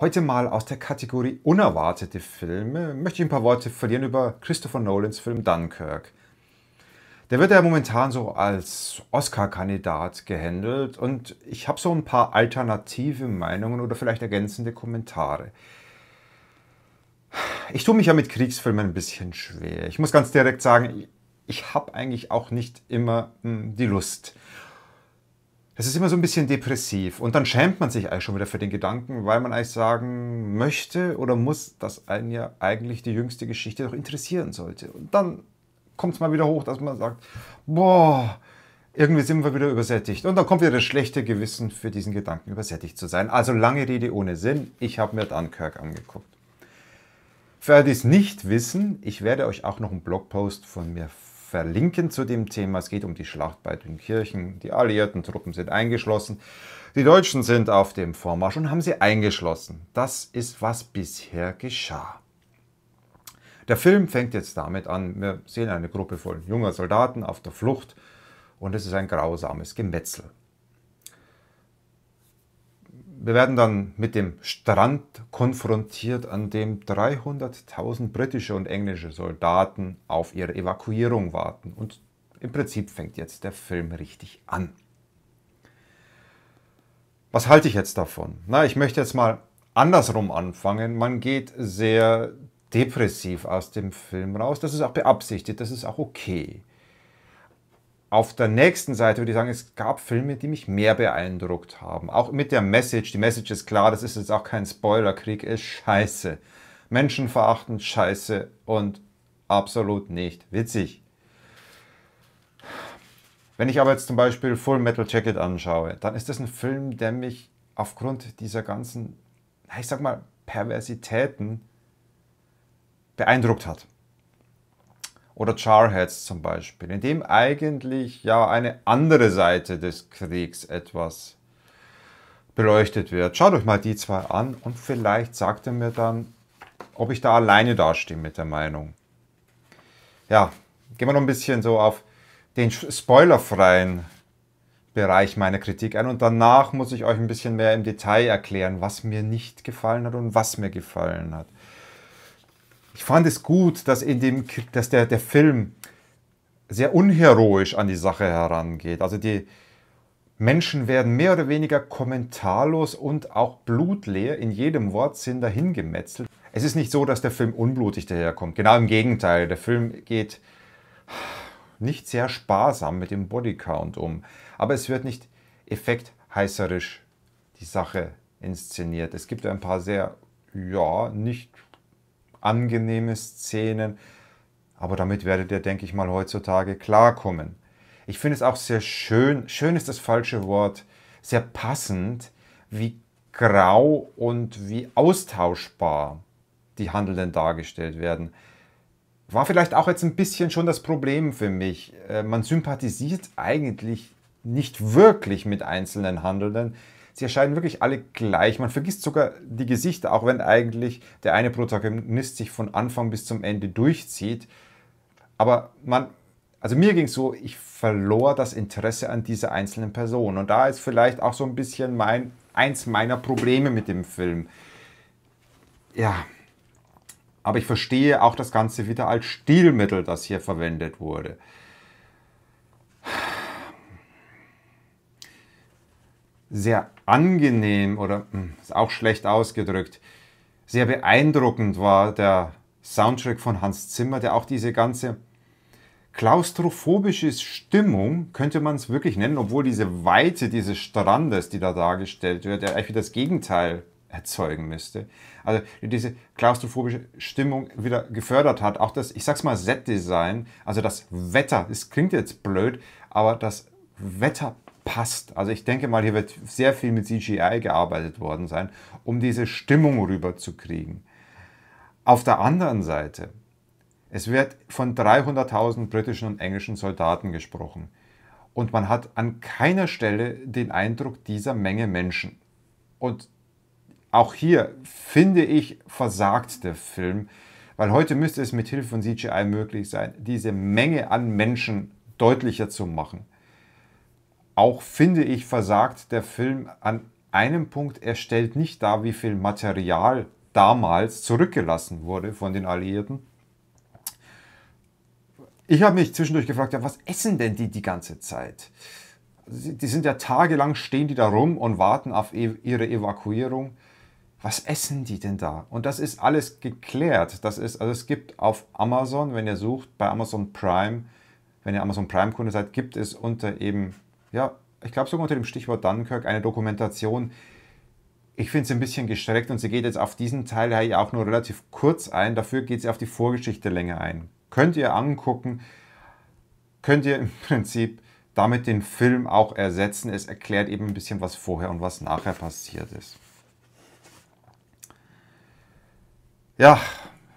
Heute mal aus der Kategorie unerwartete Filme möchte ich ein paar Worte verlieren über Christopher Nolans Film Dunkirk. Der wird ja momentan so als Oscar-Kandidat gehandelt und ich habe so ein paar alternative Meinungen oder vielleicht ergänzende Kommentare. Ich tue mich ja mit Kriegsfilmen ein bisschen schwer. Ich muss ganz direkt sagen, ich habe eigentlich auch nicht immer hm, die Lust es ist immer so ein bisschen depressiv und dann schämt man sich eigentlich schon wieder für den Gedanken, weil man eigentlich sagen möchte oder muss, dass einen ja eigentlich die jüngste Geschichte doch interessieren sollte. Und dann kommt es mal wieder hoch, dass man sagt, boah, irgendwie sind wir wieder übersättigt. Und dann kommt wieder das schlechte Gewissen für diesen Gedanken, übersättigt zu sein. Also lange Rede ohne Sinn, ich habe mir Dunkirk angeguckt. Für alle, die es nicht wissen, ich werde euch auch noch einen Blogpost von mir verlinken zu dem Thema. Es geht um die Schlacht bei Dünkirchen. Die alliierten Truppen sind eingeschlossen. Die Deutschen sind auf dem Vormarsch und haben sie eingeschlossen. Das ist, was bisher geschah. Der Film fängt jetzt damit an, wir sehen eine Gruppe von junger Soldaten auf der Flucht und es ist ein grausames Gemetzel wir werden dann mit dem Strand konfrontiert, an dem 300.000 britische und englische Soldaten auf ihre Evakuierung warten. Und im Prinzip fängt jetzt der Film richtig an. Was halte ich jetzt davon? Na, ich möchte jetzt mal andersrum anfangen. Man geht sehr depressiv aus dem Film raus. Das ist auch beabsichtigt, das ist auch okay. Auf der nächsten Seite würde ich sagen, es gab Filme, die mich mehr beeindruckt haben. Auch mit der Message. Die Message ist klar, das ist jetzt auch kein Spoilerkrieg, ist scheiße. Menschenverachtend, scheiße und absolut nicht witzig. Wenn ich aber jetzt zum Beispiel Full Metal Jacket anschaue, dann ist das ein Film, der mich aufgrund dieser ganzen, ich sag mal, Perversitäten beeindruckt hat oder Charheads zum Beispiel, in dem eigentlich ja eine andere Seite des Kriegs etwas beleuchtet wird. Schaut euch mal die zwei an und vielleicht sagt ihr mir dann, ob ich da alleine dastehe mit der Meinung. Ja, gehen wir noch ein bisschen so auf den spoilerfreien Bereich meiner Kritik ein und danach muss ich euch ein bisschen mehr im Detail erklären, was mir nicht gefallen hat und was mir gefallen hat. Ich fand es gut, dass, in dem, dass der, der Film sehr unheroisch an die Sache herangeht. Also die Menschen werden mehr oder weniger kommentarlos und auch blutleer in jedem Wortsinn dahingemetzelt. Es ist nicht so, dass der Film unblutig daherkommt. Genau im Gegenteil. Der Film geht nicht sehr sparsam mit dem Bodycount um. Aber es wird nicht effektheißerisch die Sache inszeniert. Es gibt ein paar sehr, ja, nicht angenehme Szenen. Aber damit werdet ihr, denke ich mal, heutzutage klarkommen. Ich finde es auch sehr schön, schön ist das falsche Wort, sehr passend, wie grau und wie austauschbar die Handelnden dargestellt werden. War vielleicht auch jetzt ein bisschen schon das Problem für mich. Äh, man sympathisiert eigentlich nicht wirklich mit einzelnen Handelnden. Sie erscheinen wirklich alle gleich. Man vergisst sogar die Gesichter, auch wenn eigentlich der eine Protagonist sich von Anfang bis zum Ende durchzieht. Aber man, also mir ging es so, ich verlor das Interesse an dieser einzelnen Person. Und da ist vielleicht auch so ein bisschen mein, eins meiner Probleme mit dem Film. Ja. Aber ich verstehe auch das Ganze wieder als Stilmittel, das hier verwendet wurde. sehr angenehm oder hm, ist auch schlecht ausgedrückt, sehr beeindruckend war der Soundtrack von Hans Zimmer, der auch diese ganze klaustrophobische Stimmung, könnte man es wirklich nennen, obwohl diese Weite dieses Strandes, die da dargestellt wird, ja eigentlich das Gegenteil erzeugen müsste. Also diese klaustrophobische Stimmung wieder gefördert hat. Auch das, ich sag's mal, Set-Design, also das Wetter, das klingt jetzt blöd, aber das Wetter passt. Also ich denke mal, hier wird sehr viel mit CGI gearbeitet worden sein, um diese Stimmung rüberzukriegen. Auf der anderen Seite, es wird von 300.000 britischen und englischen Soldaten gesprochen. Und man hat an keiner Stelle den Eindruck dieser Menge Menschen. Und auch hier finde ich versagt der Film, weil heute müsste es mit Hilfe von CGI möglich sein, diese Menge an Menschen deutlicher zu machen. Auch finde ich, versagt der Film an einem Punkt, er stellt nicht dar, wie viel Material damals zurückgelassen wurde von den Alliierten. Ich habe mich zwischendurch gefragt, ja, was essen denn die die ganze Zeit? Die sind ja tagelang, stehen die da rum und warten auf ihre Evakuierung. Was essen die denn da? Und das ist alles geklärt. Das ist, also es gibt auf Amazon, wenn ihr sucht, bei Amazon Prime, wenn ihr Amazon Prime-Kunde seid, gibt es unter eben ja, ich glaube sogar unter dem Stichwort Dunkirk eine Dokumentation. Ich finde es ein bisschen gestreckt und sie geht jetzt auf diesen Teil ja auch nur relativ kurz ein. Dafür geht sie auf die Vorgeschichte länger ein. Könnt ihr angucken, könnt ihr im Prinzip damit den Film auch ersetzen. Es erklärt eben ein bisschen, was vorher und was nachher passiert ist. Ja,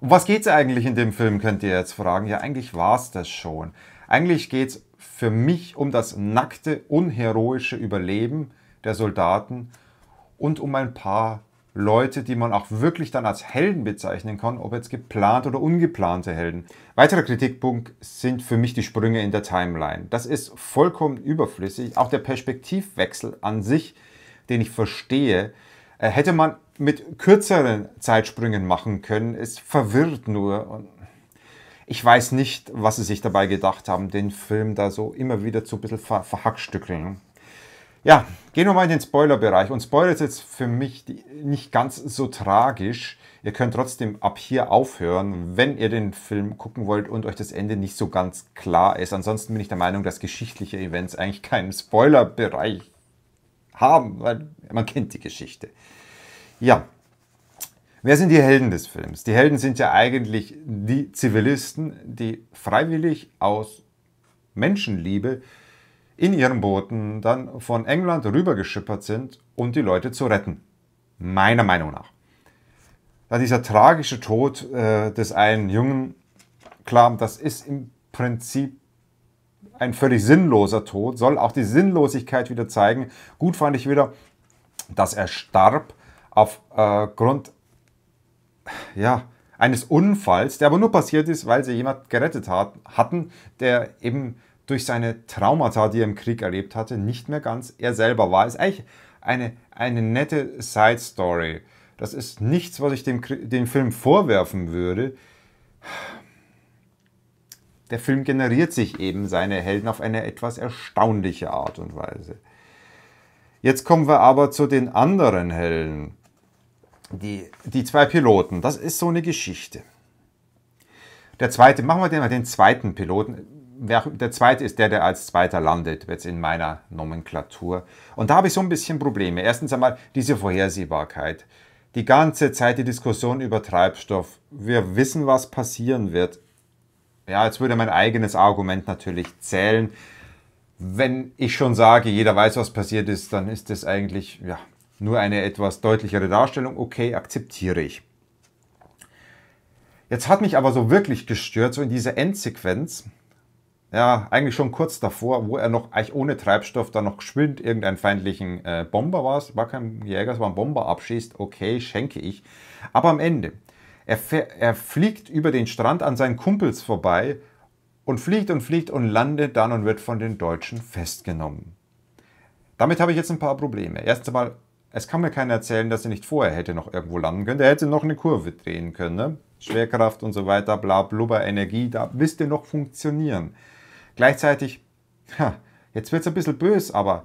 um was geht es eigentlich in dem Film, könnt ihr jetzt fragen. Ja, eigentlich war es das schon. Eigentlich geht es für mich um das nackte, unheroische Überleben der Soldaten und um ein paar Leute, die man auch wirklich dann als Helden bezeichnen kann, ob jetzt geplant oder ungeplante Helden. Weiterer Kritikpunkt sind für mich die Sprünge in der Timeline. Das ist vollkommen überflüssig. Auch der Perspektivwechsel an sich, den ich verstehe, äh, hätte man mit kürzeren Zeitsprüngen machen können. Es verwirrt nur ich weiß nicht, was sie sich dabei gedacht haben, den Film da so immer wieder zu ein bisschen ver verhackstückeln. Ja, gehen wir mal in den Spoilerbereich. Und Spoiler ist jetzt für mich nicht ganz so tragisch. Ihr könnt trotzdem ab hier aufhören, wenn ihr den Film gucken wollt und euch das Ende nicht so ganz klar ist. Ansonsten bin ich der Meinung, dass geschichtliche Events eigentlich keinen Spoilerbereich haben, weil man kennt die Geschichte. Ja, Wer sind die Helden des Films? Die Helden sind ja eigentlich die Zivilisten, die freiwillig aus Menschenliebe in ihren Booten dann von England rübergeschippert sind, um die Leute zu retten. Meiner Meinung nach. Da dieser tragische Tod äh, des einen Jungen, klar, das ist im Prinzip ein völlig sinnloser Tod, soll auch die Sinnlosigkeit wieder zeigen. Gut fand ich wieder, dass er starb aufgrund äh, ja, eines Unfalls, der aber nur passiert ist, weil sie jemand gerettet hat, hatten, der eben durch seine Traumata, die er im Krieg erlebt hatte, nicht mehr ganz er selber war. Ist eigentlich eine, eine nette Side Story. Das ist nichts, was ich dem, dem Film vorwerfen würde. Der Film generiert sich eben seine Helden auf eine etwas erstaunliche Art und Weise. Jetzt kommen wir aber zu den anderen Helden die, die zwei Piloten, das ist so eine Geschichte. Der zweite, machen wir den mal den zweiten Piloten. Der zweite ist der, der als zweiter landet, jetzt in meiner Nomenklatur. Und da habe ich so ein bisschen Probleme. Erstens einmal diese Vorhersehbarkeit. Die ganze Zeit die Diskussion über Treibstoff. Wir wissen, was passieren wird. Ja, jetzt würde mein eigenes Argument natürlich zählen. Wenn ich schon sage, jeder weiß, was passiert ist, dann ist das eigentlich, ja, nur eine etwas deutlichere Darstellung, okay, akzeptiere ich. Jetzt hat mich aber so wirklich gestört, so in dieser Endsequenz, ja, eigentlich schon kurz davor, wo er noch eigentlich ohne Treibstoff dann noch geschwind irgendeinen feindlichen äh, Bomber war, es war kein Jäger, es war ein Bomber, abschießt, okay, schenke ich. Aber am Ende, er, er fliegt über den Strand an seinen Kumpels vorbei und fliegt und fliegt und landet dann und wird von den Deutschen festgenommen. Damit habe ich jetzt ein paar Probleme. Erst einmal, es kann mir keiner erzählen, dass er nicht vorher hätte noch irgendwo landen können. Er hätte noch eine Kurve drehen können. Ne? Schwerkraft und so weiter, bla, blubber, Energie, da müsste noch funktionieren. Gleichzeitig, ha, jetzt wird es ein bisschen böse, aber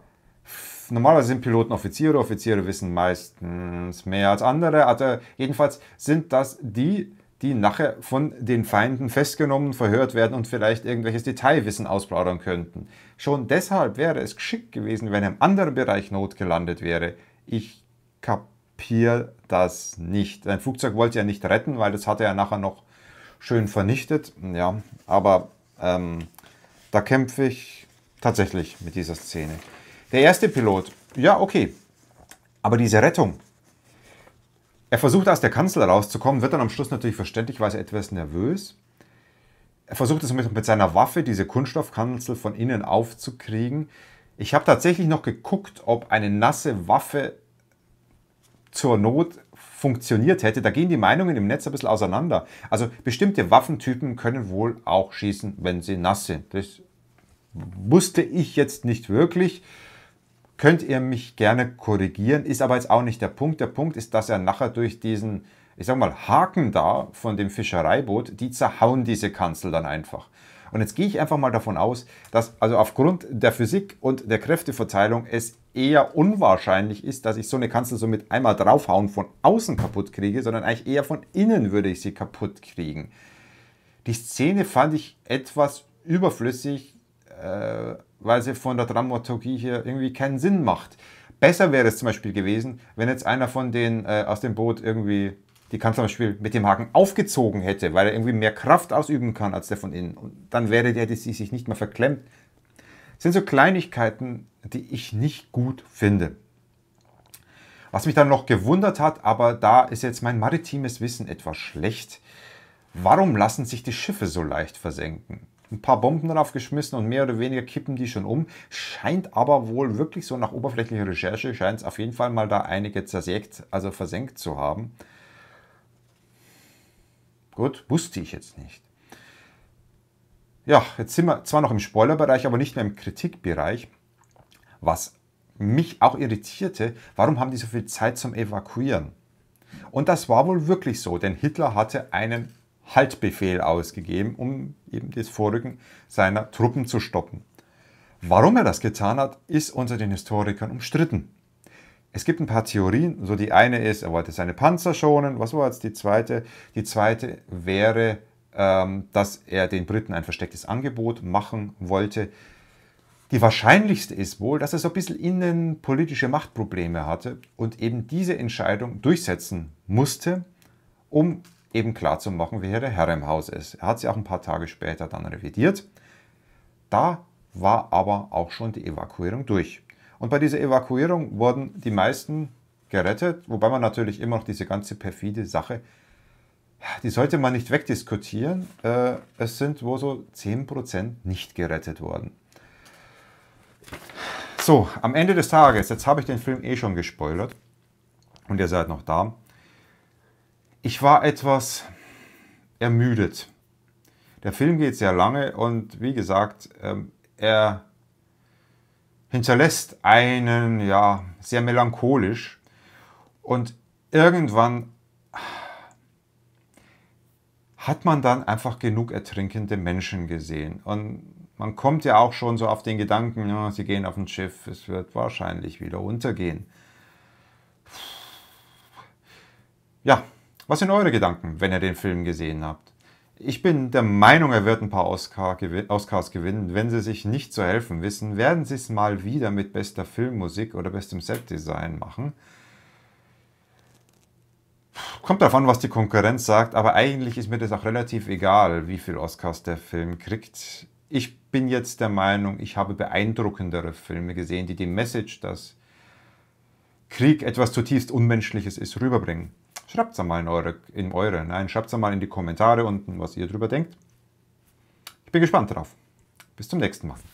normalerweise sind Piloten Offiziere. Offiziere wissen meistens mehr als andere. Also jedenfalls sind das die, die nachher von den Feinden festgenommen, verhört werden und vielleicht irgendwelches Detailwissen ausplaudern könnten. Schon deshalb wäre es geschickt gewesen, wenn im anderen Bereich Not gelandet wäre ich kapiere das nicht. Sein Flugzeug wollte er nicht retten, weil das hatte er nachher noch schön vernichtet. Ja, aber ähm, da kämpfe ich tatsächlich mit dieser Szene. Der erste Pilot, ja, okay. Aber diese Rettung, er versucht aus der Kanzel rauszukommen, wird dann am Schluss natürlich verständlich, weil er etwas nervös. Er versucht es mit, mit, seiner Waffe, diese Kunststoffkanzel von innen aufzukriegen. Ich habe tatsächlich noch geguckt, ob eine nasse Waffe zur Not funktioniert hätte. Da gehen die Meinungen im Netz ein bisschen auseinander. Also bestimmte Waffentypen können wohl auch schießen, wenn sie nass sind. Das wusste ich jetzt nicht wirklich. Könnt ihr mich gerne korrigieren, ist aber jetzt auch nicht der Punkt. Der Punkt ist, dass er nachher durch diesen, ich sag mal, Haken da von dem Fischereiboot, die zerhauen diese Kanzel dann einfach. Und jetzt gehe ich einfach mal davon aus, dass also aufgrund der Physik und der Kräfteverteilung es eher unwahrscheinlich ist, dass ich so eine Kanzel so mit einmal draufhauen von außen kaputt kriege, sondern eigentlich eher von innen würde ich sie kaputt kriegen. Die Szene fand ich etwas überflüssig, äh, weil sie von der Dramaturgie hier irgendwie keinen Sinn macht. Besser wäre es zum Beispiel gewesen, wenn jetzt einer von denen äh, aus dem Boot irgendwie die Kant zum Beispiel mit dem Haken aufgezogen hätte, weil er irgendwie mehr Kraft ausüben kann als der von innen. Und dann wäre der, der sich nicht mehr verklemmt. Das sind so Kleinigkeiten, die ich nicht gut finde. Was mich dann noch gewundert hat, aber da ist jetzt mein maritimes Wissen etwas schlecht. Warum lassen sich die Schiffe so leicht versenken? Ein paar Bomben draufgeschmissen und mehr oder weniger kippen die schon um. Scheint aber wohl wirklich so nach oberflächlicher Recherche, scheint es auf jeden Fall mal da einige zersägt, also versenkt zu haben. Gut, wusste ich jetzt nicht. Ja, jetzt sind wir zwar noch im Spoilerbereich, aber nicht mehr im Kritikbereich. Was mich auch irritierte, warum haben die so viel Zeit zum Evakuieren? Und das war wohl wirklich so, denn Hitler hatte einen Haltbefehl ausgegeben, um eben das Vorrücken seiner Truppen zu stoppen. Warum er das getan hat, ist unter den Historikern umstritten es gibt ein paar Theorien. So die eine ist, er wollte seine Panzer schonen. Was war jetzt die zweite? Die zweite wäre, ähm, dass er den Briten ein verstecktes Angebot machen wollte. Die wahrscheinlichste ist wohl, dass er so ein bisschen innenpolitische Machtprobleme hatte und eben diese Entscheidung durchsetzen musste, um eben klarzumachen, wer der Herr im Haus ist. Er hat sie auch ein paar Tage später dann revidiert. Da war aber auch schon die Evakuierung durch. Und bei dieser Evakuierung wurden die meisten gerettet, wobei man natürlich immer noch diese ganze perfide Sache, die sollte man nicht wegdiskutieren. Äh, es sind wohl so 10% nicht gerettet worden. So, am Ende des Tages, jetzt habe ich den Film eh schon gespoilert und ihr seid noch da. Ich war etwas ermüdet. Der Film geht sehr lange und wie gesagt, ähm, er hinterlässt einen ja sehr melancholisch und irgendwann hat man dann einfach genug ertrinkende Menschen gesehen und man kommt ja auch schon so auf den Gedanken, ja, sie gehen auf ein Schiff, es wird wahrscheinlich wieder untergehen. Ja, was sind eure Gedanken, wenn ihr den Film gesehen habt? Ich bin der Meinung, er wird ein paar Oscar gewin Oscars gewinnen. Wenn sie sich nicht zu helfen wissen, werden sie es mal wieder mit bester Filmmusik oder bestem Setdesign machen. Kommt davon, was die Konkurrenz sagt, aber eigentlich ist mir das auch relativ egal, wie viele Oscars der Film kriegt. Ich bin jetzt der Meinung, ich habe beeindruckendere Filme gesehen, die die Message, dass Krieg etwas zutiefst Unmenschliches ist, rüberbringen. Schreibt es mal in eure, in eure nein, schreibt es mal in die Kommentare unten, was ihr drüber denkt. Ich bin gespannt drauf. Bis zum nächsten Mal.